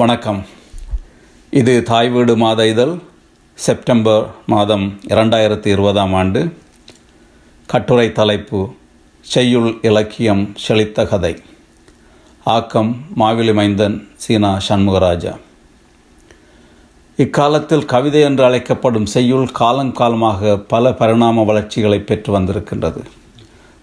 வணக்கம் இது தாய் வீடு மாத இதழ் செப்டம்பர் மாதம் இரண்டாயிரத்தி இருபதாம் ஆண்டு கட்டுரை தலைப்பு செய்யுள் இலக்கியம் செழித்த கதை ஆக்கம் மாவிலி மைந்தன் சீனா சண்முகராஜா இக்காலத்தில் கவிதை என்று அழைக்கப்படும் செய்யுள் காலங்காலமாக பல பரிணாம வளர்ச்சிகளை பெற்று வந்திருக்கின்றது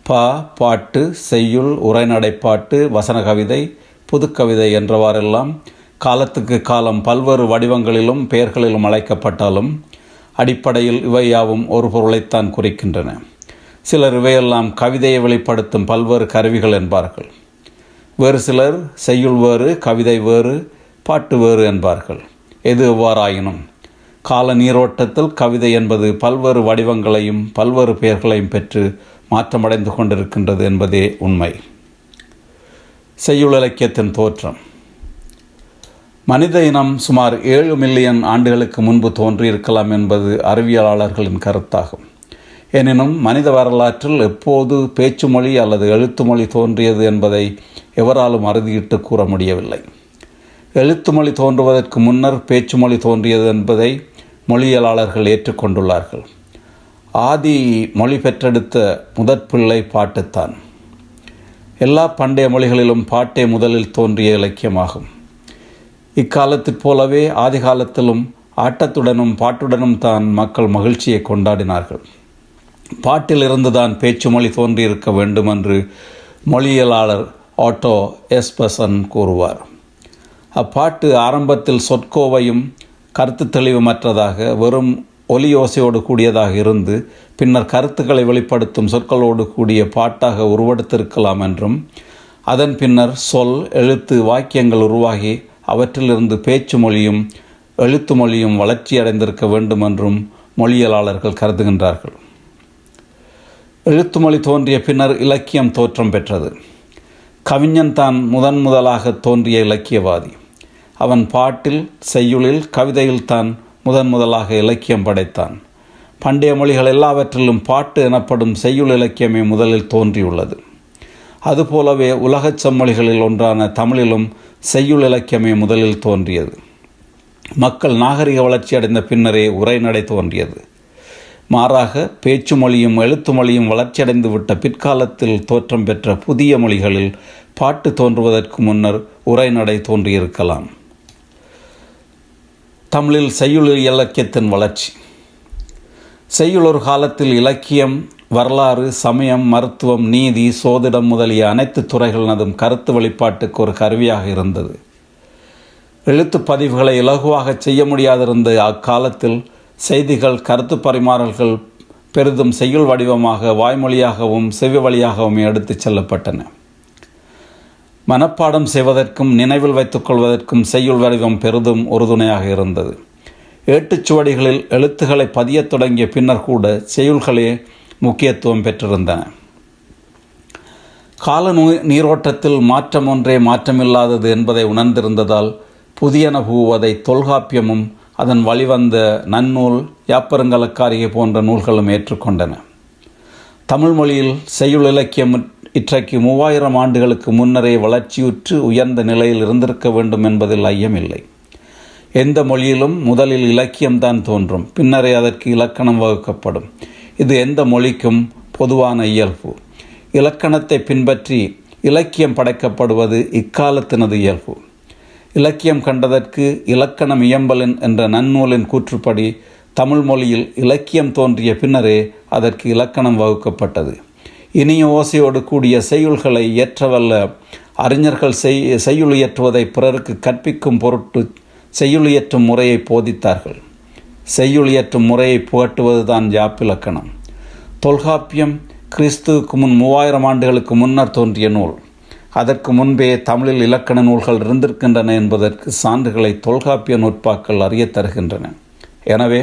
பா பாட்டு செய்யுள் உரைநடைப்பாட்டு வசன கவிதை புதுக்கவிதை என்றவாறெல்லாம் காலத்துக்கு காலம் பல்வேறு வடிவங்களிலும் பெயர்களிலும் அழைக்கப்பட்டாலும் அடிப்படையில் இவை யாவும் ஒரு பொருளைத்தான் குறிக்கின்றன சிலர் இவையெல்லாம் கவிதையை வெளிப்படுத்தும் பல்வேறு கருவிகள் என்பார்கள் வேறு சிலர் செய்யுள் வேறு கவிதை வேறு பாட்டு வேறு என்பார்கள் எது எவ்வாறாயினும் கால நீரோட்டத்தில் கவிதை என்பது பல்வேறு வடிவங்களையும் பல்வேறு பெயர்களையும் பெற்று மாற்றமடைந்து கொண்டிருக்கின்றது என்பதே உண்மை செய்யுள் இலக்கியத்தின் தோற்றம் மனித இனம் சுமார் ஏழு மில்லியன் ஆண்டுகளுக்கு முன்பு தோன்றியிருக்கலாம் என்பது அறிவியலாளர்களின் கருத்தாகும் எனினும் மனித வரலாற்றில் எப்போது பேச்சு மொழி அல்லது எழுத்து மொழி தோன்றியது என்பதை எவராலும் அறுதியிட்டு கூற முடியவில்லை எழுத்து மொழி தோன்றுவதற்கு முன்னர் பேச்சு மொழி தோன்றியது என்பதை மொழியியலாளர்கள் ஏற்றுக்கொண்டுள்ளார்கள் ஆதி மொழி பெற்றெடுத்த முதற்பிள்ளை பாட்டுத்தான் எல்லா பண்டைய மொழிகளிலும் பாட்டே முதலில் தோன்றிய இலக்கியமாகும் இக்காலத்தைப் போலவே ஆதி காலத்திலும் ஆட்டத்துடனும் பாட்டுடனும் தான் மக்கள் மகிழ்ச்சியை கொண்டாடினார்கள் பாட்டிலிருந்து தான் பேச்சு மொழி தோன்றியிருக்க வேண்டும் என்று மொழியியலாளர் ஆட்டோ எஸ்பசன் கூறுவார் அப்பாட்டு ஆரம்பத்தில் சொற்கோவையும் கருத்து தெளிவுமற்றதாக வெறும் ஒலியோசையோடு கூடியதாக இருந்து பின்னர் கருத்துக்களை வெளிப்படுத்தும் சொற்களோடு கூடிய பாட்டாக உருவெடுத்திருக்கலாம் என்றும் அதன் பின்னர் சொல் எழுத்து வாக்கியங்கள் உருவாகி அவற்றிலிருந்து பேச்சு மொழியும் எழுத்து மொழியும் வளர்ச்சியடைந்திருக்க வேண்டும் என்றும் மொழியலாளர்கள் கருதுகின்றார்கள் எழுத்து மொழி தோன்றிய பின்னர் இலக்கியம் தோற்றம் பெற்றது கவிஞன் தான் முதன் முதலாக தோன்றிய இலக்கியவாதி அவன் பாட்டில் செய்யுளில் கவிதையில் தான் முதன் முதலாக இலக்கியம் படைத்தான் பண்டைய மொழிகள் எல்லாவற்றிலும் பாட்டு எனப்படும் செய்யுள் இலக்கியமே முதலில் தோன்றியுள்ளது அதுபோலவே உலகச் செம்மொழிகளில் ஒன்றான தமிழிலும் செய்யுள் இலக்கியமே முதலில் தோன்றியது மக்கள் நாகரிக வளர்ச்சி அடைந்த பின்னரே உரைநடை தோன்றியது மாறாக பேச்சு மொழியும் எழுத்து மொழியும் வளர்ச்சியடைந்து விட்ட பிற்காலத்தில் தோற்றம் பெற்ற புதிய மொழிகளில் பாட்டு தோன்றுவதற்கு முன்னர் உரைநடை தோன்றியிருக்கலாம் தமிழில் செய்யுள் இலக்கியத்தின் வளர்ச்சி செய்யுள் ஒரு காலத்தில் இலக்கியம் வரலாறு சமயம் மருத்துவம் நீதி சோதிடம் முதலிய அனைத்து துறைகளினதும் கருத்து வெளிப்பாட்டுக்கு ஒரு கருவியாக இருந்தது எழுத்து பதிவுகளை இலகுவாக செய்ய முடியாதிருந்த அக்காலத்தில் செய்திகள் கருத்து பரிமாறல்கள் பெரிதும் செய்யுள் வடிவமாக வாய்மொழியாகவும் செவ்வி வழியாகவும் எடுத்துச் செல்லப்பட்டன மனப்பாடம் செய்வதற்கும் நினைவில் வைத்துக்கொள்வதற்கும் செய்யுள் வடிவம் பெரிதும் உறுதுணையாக இருந்தது ஏட்டுச்சுவடிகளில் எழுத்துக்களை பதியத் தொடங்கிய பின்னர் கூட செய்யுள்களே முக்கியத்துவம் பெற்றிருந்தன கால நீரோட்டத்தில் மாற்றம் ஒன்றே மாற்றமில்லாதது என்பதை உணர்ந்திருந்ததால் புதியன பூவதை தொல்காப்பியமும் அதன் வழிவந்த நன்னூல் யாப்பருங்கலக்காரிகை போன்ற நூல்களும் ஏற்றுக்கொண்டன தமிழ் மொழியில் செய்யுள் இலக்கியம் இற்றைக்கு மூவாயிரம் ஆண்டுகளுக்கு முன்னரே வளர்ச்சியுற்று உயர்ந்த நிலையில் இருந்திருக்க வேண்டும் என்பதில் ஐயமில்லை எந்த மொழியிலும் முதலில் இலக்கியம்தான் தோன்றும் பின்னரே அதற்கு இலக்கணம் வகுக்கப்படும் இது எந்த மொழிக்கும் பொதுவான இயல்பு இலக்கணத்தை பின்பற்றி இலக்கியம் படைக்கப்படுவது இக்காலத்தினது இயல்பு இலக்கியம் கண்டதற்கு இலக்கணம் இயம்பலின் என்ற நன்னூலின் கூற்றுப்படி தமிழ் மொழியில் இலக்கியம் தோன்றிய பின்னரே அதற்கு இலக்கணம் வகுக்கப்பட்டது இனிய ஓசையோடு கூடிய செய்யுள்களை இயற்றவல்ல அறிஞர்கள் செய் செய்யுள் இயற்றுவதை பிறருக்கு கற்பிக்கும் பொருட்டு செய்யுள் இயற்றும் முறையை போதித்தார்கள் செய்யுளியற்றும் முறையை புகட்டுவதுதான் யாப்பிலக்கணம் தொல்காப்பியம் கிறிஸ்துவுக்கு முன் மூவாயிரம் ஆண்டுகளுக்கு முன்னர் தோன்றிய நூல் அதற்கு முன்பே தமிழில் இலக்கண நூல்கள் இருந்திருக்கின்றன என்பதற்கு சான்றுகளை தொல்காப்பிய நூற்பாக்கள் அறிய தருகின்றன எனவே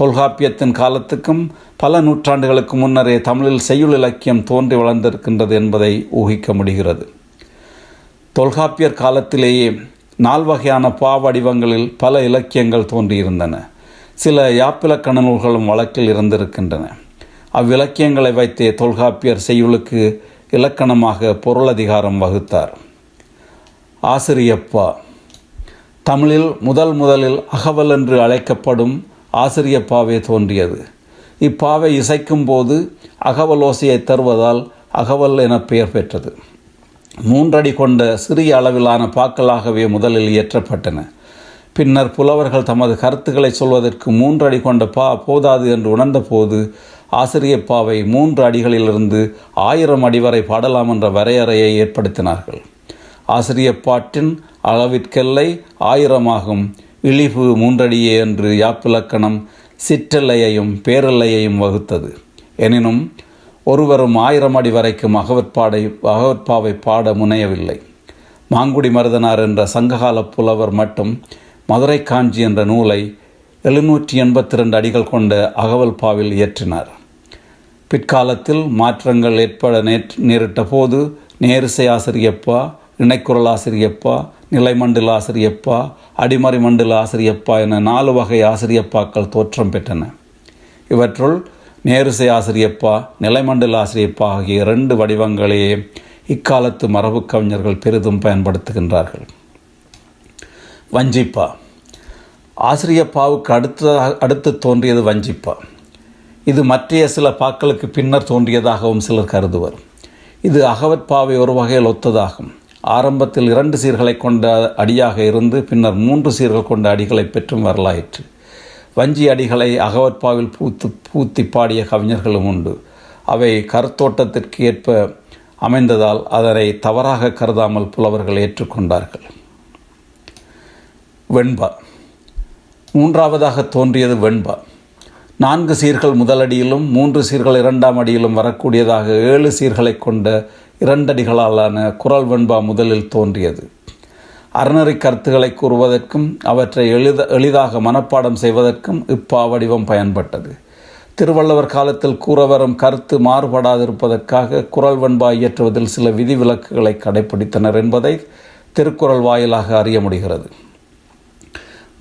தொல்காப்பியத்தின் காலத்துக்கும் பல நூற்றாண்டுகளுக்கு முன்னரே தமிழில் செய்யுள் இலக்கியம் தோன்றி வளர்ந்திருக்கின்றது என்பதை ஊகிக்க முடிகிறது தொல்காப்பியர் காலத்திலேயே நால் வகையான பாவடிவங்களில் பல இலக்கியங்கள் தோன்றியிருந்தன சில யாப்பிலக்கண நூல்களும் வழக்கில் இருந்திருக்கின்றன அவ்விலக்கியங்களை வைத்தே தொல்காப்பியர் செய்யுளுக்கு இலக்கணமாக பொருளதிகாரம் வகுத்தார் ஆசிரியப்பா தமிழில் முதல் முதலில் அகவல் என்று அழைக்கப்படும் ஆசிரியப்பாவே தோன்றியது இப்பாவை இசைக்கும் போது அகவலோசையை தருவதால் அகவல் என பெயர் பெற்றது மூன்றடி கொண்ட சிறிய அளவிலான பாக்களாகவே முதலில் இயற்றப்பட்டன பின்னர் புலவர்கள் தமது கருத்துக்களை சொல்வதற்கு மூன்று அடி கொண்ட பா போதாது என்று உணர்ந்தபோது ஆசிரியப்பாவை மூன்று அடிகளிலிருந்து ஆயிரம் அடி வரை பாடலாம் என்ற வரையறையை ஏற்படுத்தினார்கள் ஆசிரியப்பாட்டின் அளவிற்கெல்லை ஆயிரமாகும் இழிவு மூன்றடியே என்று யாப்பிலக்கணம் சிற்றெல்லையையும் பேரெல்லையையும் வகுத்தது எனினும் ஒருவரும் ஆயிரம் அடி வரைக்கும் அகவற்பாடை அகவற்பாவை பாட முனையவில்லை மாங்குடி மருதனார் என்ற சங்ககால புலவர் மட்டும் மதுரை காஞ்சி என்ற நூலை எழுநூற்றி எண்பத்தி ரெண்டு அடிகள் கொண்ட அகவல் பாவில் இயற்றினார் பிற்காலத்தில் மாற்றங்கள் ஏற்பட நேரிட்ட போது நேரிசை ஆசிரியப்பா இணைக்குரல் ஆசிரியப்பா நிலைமண்டல ஆசிரியப்பா அடிமறை மண்டல ஆசிரியப்பா என நாலு வகை ஆசிரியப்பாக்கள் தோற்றம் பெற்றன இவற்றுள் நேரிசை ஆசிரியப்பா நிலைமண்டல் ஆசிரியப்பா ஆகிய இரண்டு வடிவங்களையே இக்காலத்து மரபு கவிஞர்கள் பெரிதும் பயன்படுத்துகின்றார்கள் வஞ்சிப்பா ஆசிரியப்பாவுக்கு அடுத்ததாக அடுத்து தோன்றியது வஞ்சிப்பா இது மற்றைய சில பாக்களுக்கு பின்னர் தோன்றியதாகவும் சிலர் கருதுவர் இது அகவற்பாவை ஒரு வகையில் ஒத்ததாகும் ஆரம்பத்தில் இரண்டு சீர்களை கொண்ட அடியாக இருந்து பின்னர் மூன்று சீர்கள் கொண்ட அடிகளை பெற்றும் வரலாயிற்று வஞ்சி அடிகளை அகவற்பாவில் பூத்து பூத்தி பாடிய கவிஞர்களும் உண்டு அவை கருத்தோட்டத்திற்கு ஏற்ப அமைந்ததால் அதனை தவறாக கருதாமல் புலவர்கள் ஏற்றுக்கொண்டார்கள் வெண்பா மூன்றாவதாக தோன்றியது வெண்பா நான்கு சீர்கள் முதலடியிலும் மூன்று சீர்கள் இரண்டாம் அடியிலும் வரக்கூடியதாக ஏழு சீர்களை கொண்ட இரண்டடிகளாலான குரல் வெண்பா முதலில் தோன்றியது அறநெறி கருத்துக்களை கூறுவதற்கும் அவற்றை எளித எளிதாக மனப்பாடம் செய்வதற்கும் இப்பா வடிவம் பயன்பட்டது திருவள்ளுவர் காலத்தில் கூறவரும் கருத்து மாறுபடாதிருப்பதற்காக குரல் வெண்பா இயற்றுவதில் சில விதிவிலக்குகளை கடைபிடித்தனர் என்பதை திருக்குறள் வாயிலாக அறிய முடிகிறது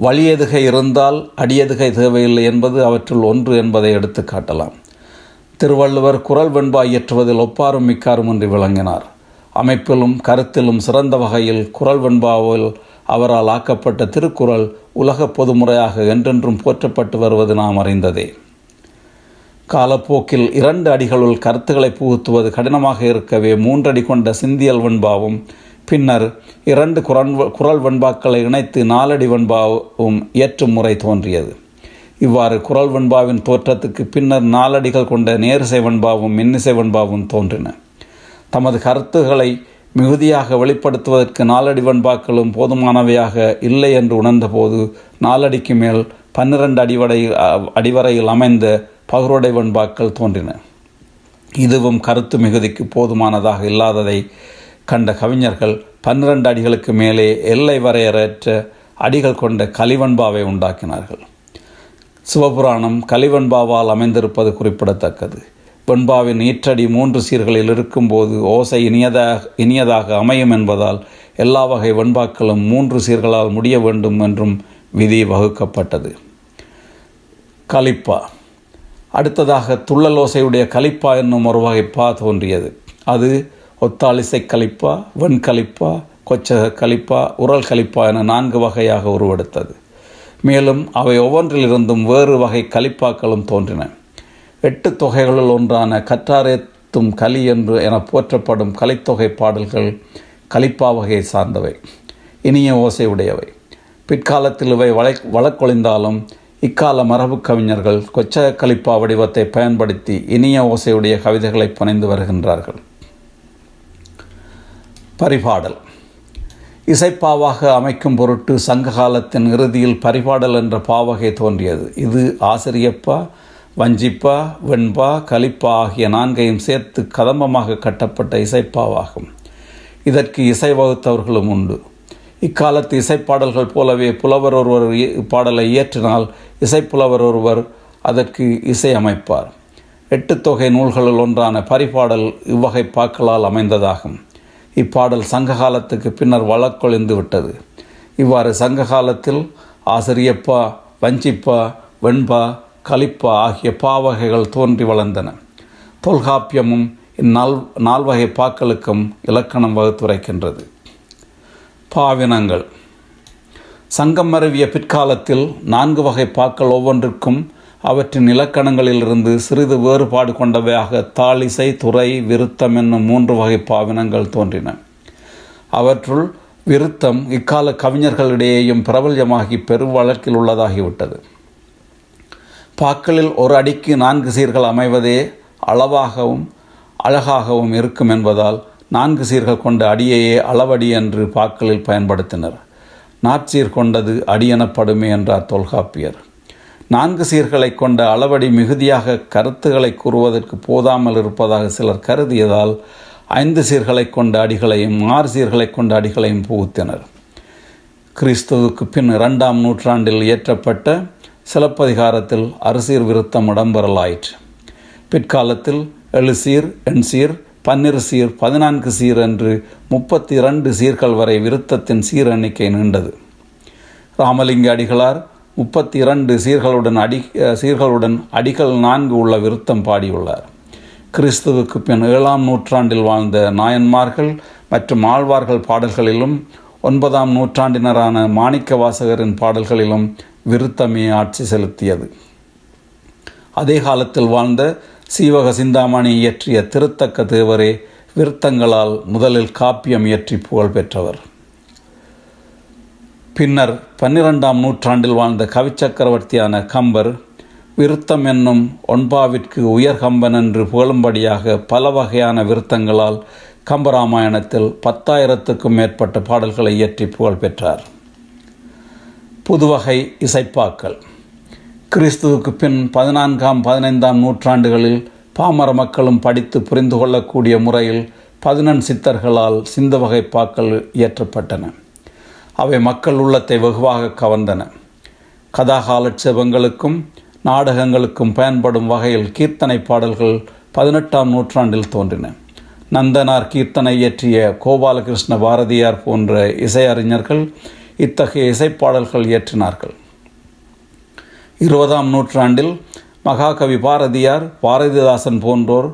வலியதுகை இருந்தால் அடியதுகை தேவையில்லை என்பது அவற்றுள் ஒன்று என்பதை எடுத்து காட்டலாம் திருவள்ளுவர் குரல் வெண்பாய் இயற்றுவதில் ஒப்பாரும் மிக்காரும் என்று விளங்கினார் அமைப்பிலும் கருத்திலும் சிறந்த வகையில் குரல் வெண்பாவில் அவரால் ஆக்கப்பட்ட திருக்குறள் உலக பொதுமுறையாக என்றென்றும் போற்றப்பட்டு வருவது நாம் அறிந்ததே காலப்போக்கில் இரண்டு அடிகளுள் கருத்துக்களை புகுத்துவது கடினமாக இருக்கவே மூன்றடி கொண்ட சிந்தியல் வெண்பாவும் பின்னர் இரண்டு குரல் வெண்பாக்களை இணைத்து நாலடி வெண்பாவும் ஏற்றும் முறை தோன்றியது இவ்வாறு குரல் வெண்பாவின் தோற்றத்துக்கு பின்னர் நாலடிகள் கொண்ட நேரிசை வெண்பாவும் மின்னிசை வெண்பாவும் தோன்றின தமது கருத்துகளை மிகுதியாக வெளிப்படுத்துவதற்கு நாலடி வெண்பாக்களும் போதுமானவையாக இல்லை என்று உணர்ந்தபோது நாலடிக்கு மேல் பன்னிரண்டு அடிவடையில் அடிவரையில் அமைந்த பகுரோடை வெண்பாக்கள் தோன்றின இதுவும் கருத்து மிகுதிக்கு போதுமானதாக இல்லாததை கண்ட கவிஞர்கள் பன்னிரண்டு அடிகளுக்கு மேலே எல்லை வரையறையற்ற அடிகள் கொண்ட கலிவன்பாவை உண்டாக்கினார்கள் சிவபுராணம் கலிவன்பாவால் அமைந்திருப்பது குறிப்பிடத்தக்கது வெண்பாவின் ஈற்றடி மூன்று சீர்களில் இருக்கும்போது ஓசை இனியதாக இனியதாக அமையும் என்பதால் எல்லா வகை வெண்பாக்களும் மூன்று சீர்களால் முடிய வேண்டும் என்றும் விதி வகுக்கப்பட்டது கலிப்பா அடுத்ததாக துள்ளல் ஓசையுடைய கலிப்பா என்னும் ஒரு வகைப்பா தோன்றியது அது ஒத்தாலிசை கழிப்பா வெண்கலிப்பா கொச்சக கழிப்பா உரல் கழிப்பா என நான்கு வகையாக உருவெடுத்தது மேலும் அவை ஒவ்வொன்றிலிருந்தும் வேறு வகை கலிப்பாக்களும் தோன்றின எட்டு தொகைகளுள் ஒன்றான கற்றாரேத்தும் கலி என்று என போற்றப்படும் கலித்தொகை பாடல்கள் கலிப்பா வகையை சார்ந்தவை இனிய ஓசை உடையவை பிற்காலத்தில் இவை வளை வழக்கொழிந்தாலும் இக்கால மரபு கவிஞர்கள் கொச்ச கலிப்பா வடிவத்தை பயன்படுத்தி இனிய ஓசையுடைய கவிதைகளை புனைந்து வருகின்றார்கள் பரிபாடல் இசைப்பாவாக அமைக்கும் பொருட்டு சங்ககாலத்தின் இறுதியில் பரிபாடல் என்ற பாவகை தோன்றியது இது ஆசிரியப்பா வஞ்சிப்பா வெண்பா கலிப்பா ஆகிய நான்கையும் சேர்த்து கதம்பமாக கட்டப்பட்ட இசைப்பாவாகும் இதற்கு இசை வகுத்தவர்களும் உண்டு இக்காலத்து இசைப்பாடல்கள் போலவே புலவர் ஒருவர் பாடலை இயற்றினால் இசைப்புலவர் ஒருவர் அதற்கு இசையமைப்பார் எட்டு தொகை நூல்களில் ஒன்றான பரிபாடல் இவ்வகை பாக்களால் அமைந்ததாகும் இப்பாடல் சங்ககாலத்துக்கு பின்னர் வழக்கொழிந்து விட்டது இவ்வாறு சங்ககாலத்தில் ஆசிரியப்பா வஞ்சிப்பா வெண்பா கலிப்பா ஆகிய பாவகைகள் தோன்றி வளர்ந்தன தொல்காப்பியமும் இந்நால் நால்வகை பாக்களுக்கும் இலக்கணம் வகுத்துரைக்கின்றது பாவினங்கள் சங்கம் மருவிய பிற்காலத்தில் நான்கு வகை பாக்கள் ஒவ்வொன்றுக்கும் அவற்றின் இலக்கணங்களிலிருந்து சிறிது வேறுபாடு கொண்டவையாக தாளிசை துறை விருத்தம் என்னும் மூன்று வகை பாவினங்கள் தோன்றின அவற்றுள் விருத்தம் இக்கால கவிஞர்களிடையேயும் பிரபல்யமாகி வழக்கில் உள்ளதாகிவிட்டது பாக்களில் ஒரு அடிக்கு நான்கு சீர்கள் அமைவதே அளவாகவும் அழகாகவும் இருக்கும் என்பதால் நான்கு சீர்கள் கொண்ட அடியையே அளவடி என்று பாக்களில் பயன்படுத்தினர் நாற்சீர் கொண்டது அடி எனப்படுமே என்றார் தொல்காப்பியர் நான்கு சீர்களை கொண்ட அளவடி மிகுதியாக கருத்துக்களை கூறுவதற்கு போதாமல் இருப்பதாக சிலர் கருதியதால் ஐந்து சீர்களை கொண்ட அடிகளையும் ஆறு சீர்களை கொண்ட அடிகளையும் புகுத்தினர் கிறிஸ்துவுக்கு பின் இரண்டாம் நூற்றாண்டில் இயற்றப்பட்ட சிலப்பதிகாரத்தில் அரசீர் விருத்தம் இடம்பெறலாயிற்று பிற்காலத்தில் எழுசீர் எண்சீர் பன்னிரு சீர் பதினான்கு சீர் என்று முப்பத்தி இரண்டு சீர்கள் வரை விருத்தத்தின் சீர் எண்ணிக்கை நின்றது ராமலிங்க அடிகளார் முப்பத்தி இரண்டு சீர்களுடன் அடி சீர்களுடன் அடிகள் நான்கு உள்ள விருத்தம் பாடியுள்ளார் கிறிஸ்துவுக்கு பின் ஏழாம் நூற்றாண்டில் வாழ்ந்த நாயன்மார்கள் மற்றும் ஆழ்வார்கள் பாடல்களிலும் ஒன்பதாம் நூற்றாண்டினரான மாணிக்க வாசகரின் பாடல்களிலும் விருத்தமே ஆட்சி செலுத்தியது அதே காலத்தில் வாழ்ந்த சீவக சிந்தாமணி இயற்றிய திருத்தக்க தேவரே விருத்தங்களால் முதலில் காப்பியம் இயற்றி புகழ் பெற்றவர் பின்னர் பன்னிரெண்டாம் நூற்றாண்டில் வாழ்ந்த கவிச்சக்கரவர்த்தியான கம்பர் விருத்தம் என்னும் ஒன்பாவிற்கு உயர்கம்பன் என்று புகழும்படியாக பல வகையான விருத்தங்களால் கம்பராமாயணத்தில் பத்தாயிரத்துக்கும் மேற்பட்ட பாடல்களை இயற்றி புகழ் பெற்றார் புதுவகை இசைப்பாக்கள் கிறிஸ்துவுக்கு பின் பதினான்காம் பதினைந்தாம் நூற்றாண்டுகளில் பாமர மக்களும் படித்து புரிந்து கொள்ளக்கூடிய முறையில் பதினெண் சித்தர்களால் சிந்தவகை பாக்கள் இயற்றப்பட்டன அவை மக்கள் உள்ளத்தை வெகுவாக கவர்ந்தன கதாகாலட்சேபங்களுக்கும் நாடகங்களுக்கும் பயன்படும் வகையில் கீர்த்தனை பாடல்கள் பதினெட்டாம் நூற்றாண்டில் தோன்றின நந்தனார் கீர்த்தனை இயற்றிய கோபாலகிருஷ்ண பாரதியார் போன்ற இசையறிஞர்கள் இத்தகைய இசைப்பாடல்கள் இயற்றினார்கள் இருபதாம் நூற்றாண்டில் மகாகவி பாரதியார் பாரதிதாசன் போன்றோர்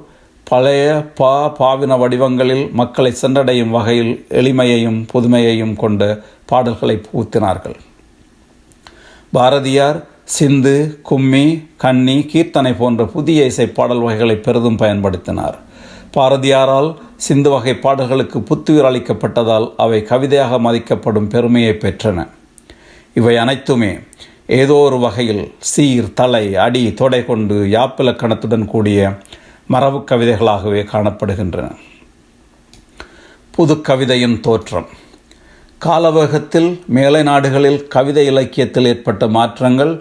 பழைய பா பாவின வடிவங்களில் மக்களை சென்றடையும் வகையில் எளிமையையும் புதுமையையும் கொண்ட பாடல்களை புகுத்தினார்கள் பாரதியார் சிந்து கும்மி கன்னி கீர்த்தனை போன்ற புதிய இசை பாடல் வகைகளை பெரிதும் பயன்படுத்தினார் பாரதியாரால் சிந்து வகை பாடல்களுக்கு புத்துயிர் அளிக்கப்பட்டதால் அவை கவிதையாக மதிக்கப்படும் பெருமையை பெற்றன இவை அனைத்துமே ஏதோ ஒரு வகையில் சீர் தலை அடி தொடை கொண்டு யாப்பிலக்கணத்துடன் கூடிய மரபு கவிதைகளாகவே காணப்படுகின்றன புது கவிதையின் தோற்றம் காலவகத்தில் மேலை நாடுகளில் கவிதை இலக்கியத்தில் ஏற்பட்ட மாற்றங்கள்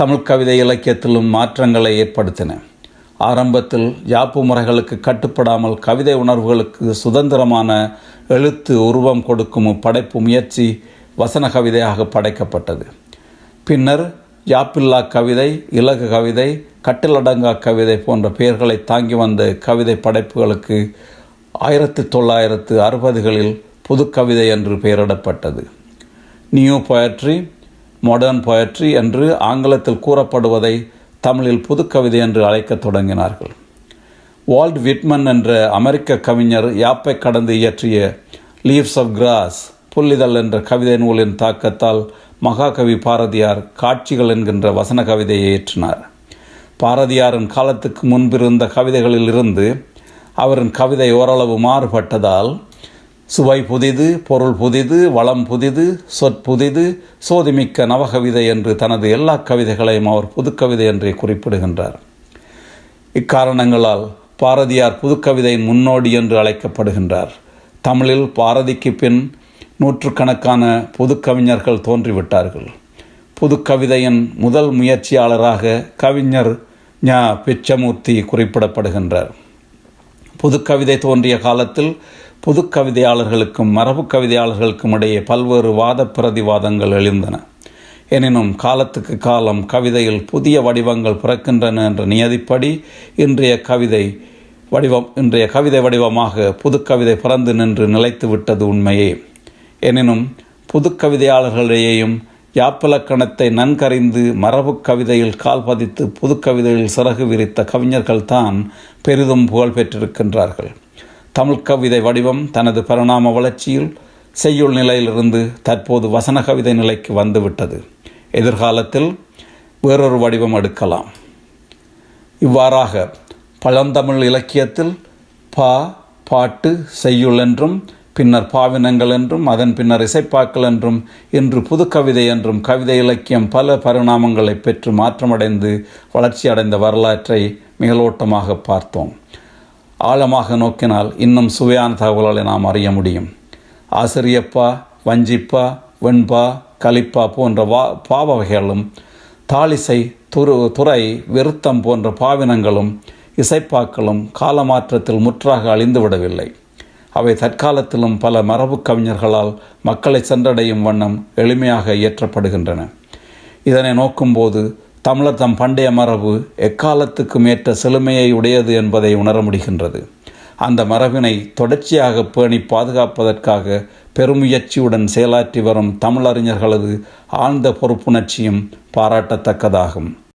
தமிழ் கவிதை இலக்கியத்திலும் மாற்றங்களை ஏற்படுத்தின ஆரம்பத்தில் யாப்பு முறைகளுக்கு கட்டுப்படாமல் கவிதை உணர்வுகளுக்கு சுதந்திரமான எழுத்து உருவம் கொடுக்கும் படைப்பு முயற்சி வசன கவிதையாக படைக்கப்பட்டது பின்னர் யாப்பில்லா கவிதை இலகு கவிதை கட்டிலடங்கா கவிதை போன்ற பெயர்களை தாங்கி வந்த கவிதை படைப்புகளுக்கு ஆயிரத்தி தொள்ளாயிரத்து அறுபதுகளில் புதுக்கவிதை என்று பெயரிடப்பட்டது நியூ பொயட்ரி மாடர்ன் பொயட்ரி என்று ஆங்கிலத்தில் கூறப்படுவதை தமிழில் புதுக்கவிதை என்று அழைக்கத் தொடங்கினார்கள் வால்ட் விட்மன் என்ற அமெரிக்க கவிஞர் யாப்பை கடந்து இயற்றிய லீவ்ஸ் ஆஃப் கிராஸ் புல்லிதழ் என்ற கவிதை நூலின் தாக்கத்தால் மகாகவி பாரதியார் காட்சிகள் என்கின்ற வசன கவிதையை ஏற்றினார் பாரதியாரின் காலத்துக்கு முன்பிருந்த கவிதைகளில் இருந்து அவரின் கவிதை ஓரளவு மாறுபட்டதால் சுவை புதிது பொருள் புதிது வளம் புதிது சொற்புதிது சோதிமிக்க நவகவிதை என்று தனது எல்லா கவிதைகளையும் அவர் புதுக்கவிதை என்றே குறிப்பிடுகின்றார் இக்காரணங்களால் பாரதியார் புதுக்கவிதையின் முன்னோடி என்று அழைக்கப்படுகின்றார் தமிழில் பாரதிக்கு பின் நூற்றுக்கணக்கான புதுக்கவிஞர்கள் தோன்றிவிட்டார்கள் புதுக்கவிதையின் முதல் முயற்சியாளராக கவிஞர் ஞா பிச்சமூர்த்தி குறிப்பிடப்படுகின்றார் புதுக்கவிதை தோன்றிய காலத்தில் பொது கவிதையாளர்களுக்கும் மரபு கவிதையாளர்களுக்கும் இடையே பல்வேறு வாத பிரதிவாதங்கள் எழுந்தன எனினும் காலத்துக்கு காலம் கவிதையில் புதிய வடிவங்கள் பிறக்கின்றன என்ற நியதிப்படி இன்றைய கவிதை வடிவம் இன்றைய கவிதை வடிவமாக புது கவிதை பிறந்து நின்று நிலைத்து விட்டது உண்மையே எனினும் புது கவிதையாளர்களிடையேயும் யாப்பிலக்கணத்தை நன்கறிந்து மரபு கவிதையில் கால் பதித்து புது கவிதையில் சிறகு விரித்த கவிஞர்கள்தான் பெரிதும் புகழ் பெற்றிருக்கின்றார்கள் தமிழ் கவிதை வடிவம் தனது பரிணாம வளர்ச்சியில் செய்யுள் நிலையிலிருந்து தற்போது வசன கவிதை நிலைக்கு வந்துவிட்டது எதிர்காலத்தில் வேறொரு வடிவம் எடுக்கலாம் இவ்வாறாக பழந்தமிழ் இலக்கியத்தில் பா பாட்டு செய்யுள் என்றும் பின்னர் பாவினங்கள் என்றும் அதன் பின்னர் இசைப்பாக்கள் என்றும் இன்று புது கவிதை என்றும் கவிதை இலக்கியம் பல பரிணாமங்களை பெற்று மாற்றமடைந்து வளர்ச்சியடைந்த வரலாற்றை மிகலோட்டமாக பார்த்தோம் ஆழமாக நோக்கினால் இன்னும் சுவையான தகவல்களை நாம் அறிய முடியும் ஆசிரியப்பா வஞ்சிப்பா வெண்பா கலிப்பா போன்ற வா பாவ வகைகளும் தாளிசை துரு துறை விருத்தம் போன்ற பாவினங்களும் இசைப்பாக்களும் காலமாற்றத்தில் முற்றாக அழிந்துவிடவில்லை அவை தற்காலத்திலும் பல மரபு கவிஞர்களால் மக்களை சென்றடையும் வண்ணம் எளிமையாக இயற்றப்படுகின்றன இதனை நோக்கும்போது தமிழர் தம் பண்டைய மரபு எக்காலத்துக்கும் ஏற்ற செழுமையை உடையது என்பதை உணர முடிகின்றது அந்த மரபினை தொடர்ச்சியாக பேணி பாதுகாப்பதற்காக பெருமுயற்சியுடன் செயலாற்றி வரும் தமிழறிஞர்களது ஆழ்ந்த பொறுப்புணர்ச்சியும் பாராட்டத்தக்கதாகும்